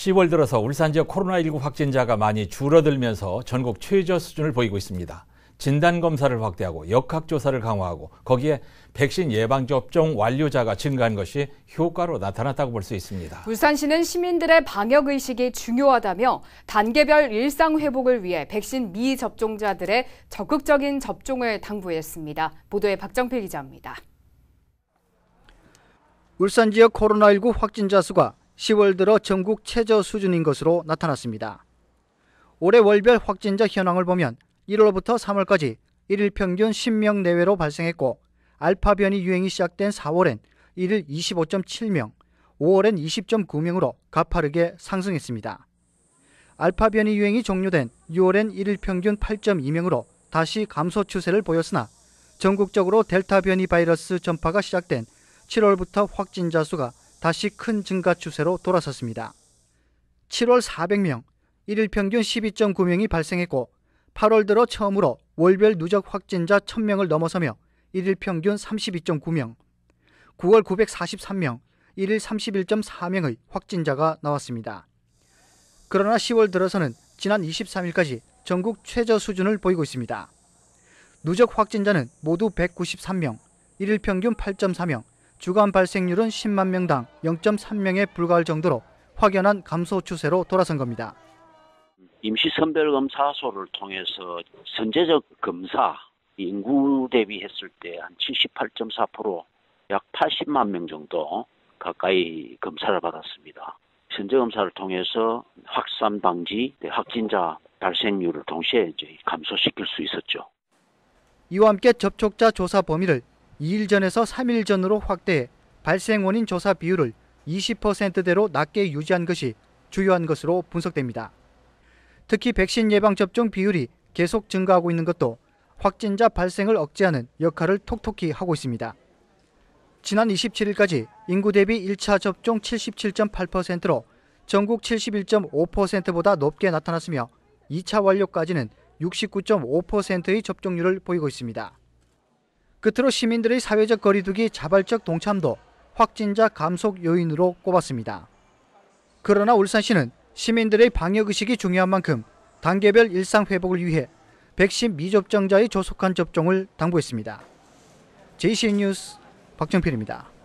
10월 들어서 울산 지역 코로나19 확진자가 많이 줄어들면서 전국 최저 수준을 보이고 있습니다. 진단 검사를 확대하고 역학 조사를 강화하고 거기에 백신 예방 접종 완료자가 증가한 것이 효과로 나타났다고 볼 수 있습니다. 울산시는 시민들의 방역 의식이 중요하다며 단계별 일상 회복을 위해 백신 미접종자들의 적극적인 접종을 당부했습니다. 보도에 박정필 기자입니다. 울산 지역 코로나19 확진자 수가 10월 들어 전국 최저 수준인 것으로 나타났습니다. 올해 월별 확진자 현황을 보면 1월부터 3월까지 1일 평균 10명 내외로 발생했고 알파 변이 유행이 시작된 4월엔 1일 25.7명, 5월엔 20.9명으로 가파르게 상승했습니다. 알파 변이 유행이 종료된 6월엔 1일 평균 8.2명으로 다시 감소 추세를 보였으나 전국적으로 델타 변이 바이러스 전파가 시작된 7월부터 확진자 수가 다시 큰 증가 추세로 돌아섰습니다. 7월 400명, 일일 평균 12.9명이 발생했고 8월 들어 처음으로 월별 누적 확진자 1000명을 넘어서며 일일 평균 32.9명, 9월 943명, 일일 31.4명의 확진자가 나왔습니다. 그러나 10월 들어서는 지난 23일까지 전국 최저 수준을 보이고 있습니다. 누적 확진자는 모두 193명, 일일 평균 8.4명, 주간 발생률은 10만 명당 0.3명에 불과할 정도로 확연한 감소 추세로 돌아선 겁니다. 임시선별검사소를 통해서 선제적 검사 인구 대비했을 때 한 78.4%, 약 80만 명 정도 가까이 검사를 받았습니다. 선제검사를 통해서 확산 방지, 네, 확진자 발생률을 동시에 감소시킬 수 있었죠. 이와 함께 접촉자 조사 범위를 2일 전에서 3일 전으로 확대해 발생 원인 조사 비율을 20%대로 낮게 유지한 것이 주요한 것으로 분석됩니다. 특히 백신 예방접종 비율이 계속 증가하고 있는 것도 확진자 발생을 억제하는 역할을 톡톡히 하고 있습니다. 지난 27일까지 인구 대비 1차 접종 77.8%로 전국 71.5%보다 높게 나타났으며 2차 완료까지는 69.5%의 접종률을 보이고 있습니다. 끝으로 시민들의 사회적 거리두기 자발적 동참도 확진자 감속 요인으로 꼽았습니다. 그러나 울산시는 시민들의 방역의식이 중요한 만큼 단계별 일상 회복을 위해 백신 미접종자의 조속한 접종을 당부했습니다. JCN 뉴스 박정필입니다.